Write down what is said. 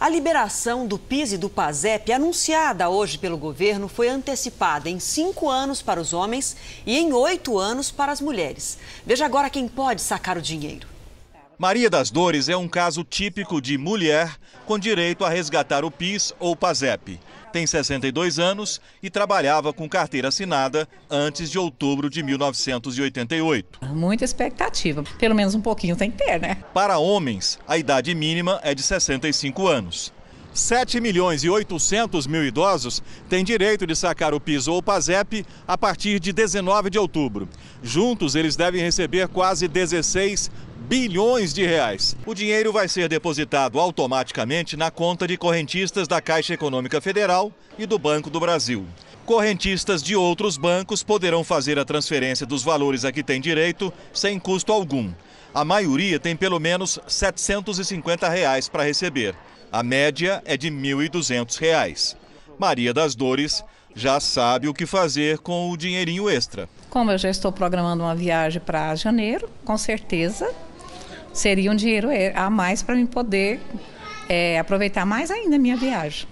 A liberação do PIS e do PASEP, anunciada hoje pelo governo, foi antecipada em cinco anos para os homens e em oito anos para as mulheres. Veja agora quem pode sacar o dinheiro. Maria das Dores é um caso típico de mulher com direito a resgatar o PIS ou PASEP tem 62 anos e trabalhava com carteira assinada antes de outubro de 1988. Muita expectativa, pelo menos um pouquinho tem que ter, né? Para homens, a idade mínima é de 65 anos. 7 milhões e 800 mil idosos têm direito de sacar o PIS ou o PASEP a partir de 19 de outubro. Juntos, eles devem receber quase 16 bilhões de reais. O dinheiro vai ser depositado automaticamente na conta de correntistas da Caixa Econômica Federal e do Banco do Brasil. Correntistas de outros bancos poderão fazer a transferência dos valores a que têm direito sem custo algum. A maioria tem pelo menos R$ 750 reais para receber. A média é de R$ 1.200. Maria das Dores já sabe o que fazer com o dinheirinho extra. Como eu já estou programando uma viagem para janeiro, com certeza seria um dinheiro a mais para mim poder é, aproveitar mais ainda a minha viagem.